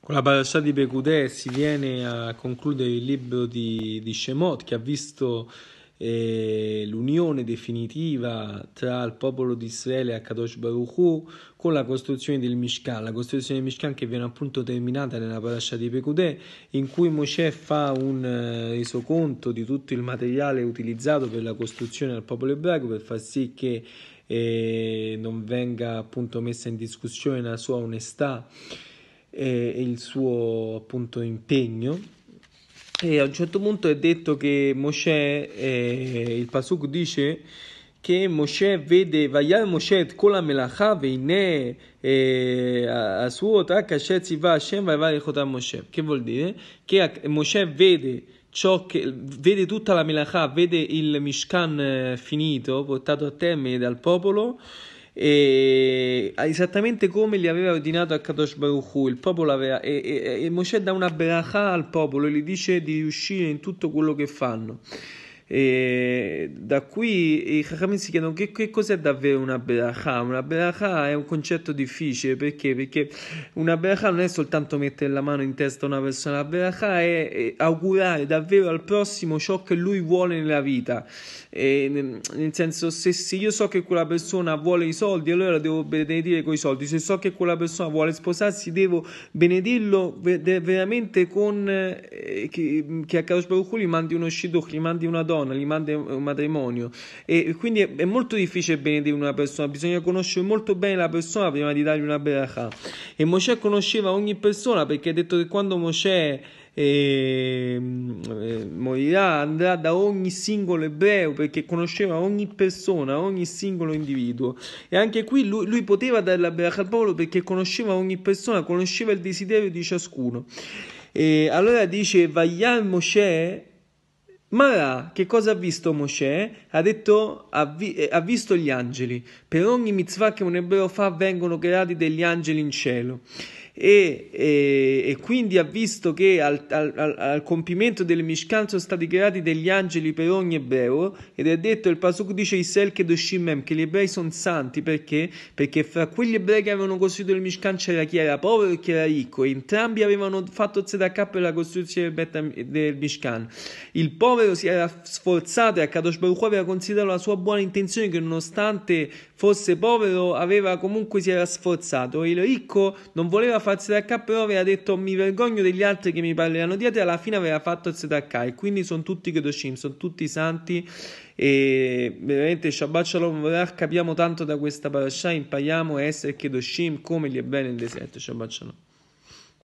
Con la parasha di Becudè si viene a concludere il libro di, di Shemot che ha visto eh, l'unione definitiva tra il popolo di Israele e Akadosh Baruch Hu con la costruzione del Mishkan, la costruzione del Mishkan che viene appunto terminata nella parasha di Pecudè in cui Mosè fa un eh, resoconto di tutto il materiale utilizzato per la costruzione al popolo ebraico per far sì che eh, non venga appunto messa in discussione la sua onestà e il suo appunto impegno e a un certo punto è detto che Mosè, eh, il Pasuk dice che Mosè vede Vayar Mosè et kol ha-melachah veine eh, asuot ak asher tzivah Hashem vayavar Mosè. Che vuol dire? Che Mosè vede ciò che vede tutta la melacha, vede il Mishkan eh, finito, portato a termine dal popolo e ah, esattamente come gli aveva ordinato a Kadosh Baruch Hu, il popolo aveva, e, e, e Mosè dà una berachà al popolo e gli dice di riuscire in tutto quello che fanno. E da qui i Chachamim si chiedono che, che cos'è davvero una Berachah. Una Berachah è un concetto difficile perché? perché una Berachah non è soltanto mettere la mano in testa a una persona, la Berachah è, è augurare davvero al prossimo ciò che lui vuole nella vita. E, nel, senso, se, se io so che quella persona vuole i soldi, allora devo benedire con i soldi. Se so che quella persona vuole sposarsi, devo benedirlo veramente con eh, che, che a Kadosh Baruch Hu mandi uno shidduch, gli mandi una donna donna, gli manda un matrimonio e quindi è, è molto difficile benedire una persona, bisogna conoscere molto bene la persona prima di dargli una beracha. E Mosè conosceva ogni persona perché ha detto che quando Mosè e, ehm, eh, morirà, andrà da ogni singolo ebreo perché conosceva ogni persona, ogni singolo individuo. E anche qui lui, lui poteva dare la beracha al popolo perché conosceva ogni persona, conosceva il desiderio di ciascuno. E allora dice, Vagliar Mosè Mara, che cosa ha visto Mosè? Ha detto, ha, vi, eh, ha, visto gli angeli. Per ogni mitzvah che un ebreo fa vengono gradi degli angeli in cielo e, e, e, quindi ha visto che al, al, al compimento del Mishkan sono stati creati degli angeli per ogni ebreo ed è detto il Pasuk dice Isel Kedoshimem che gli ebrei sono santi perché? perché fra quegli ebrei che avevano costruito il Mishkan c'era chi era povero e chi era ricco e entrambi avevano fatto Tzedakah per la costruzione del Mishkan il povero si era sforzato e Kadosh Baruch aveva considerato la sua buona intenzione che nonostante fosse povero aveva comunque si era sforzato e il ricco non voleva fare falsi da K però aveva detto mi vergogno degli altri che mi parleranno di te alla fine aveva fatto il ZK e quindi sono tutti Kedoshim sono tutti santi e veramente Shabbat Shalom capiamo tanto da questa parasha impariamo a essere Kedoshim come gli è bene nel deserto Shabbat Shalom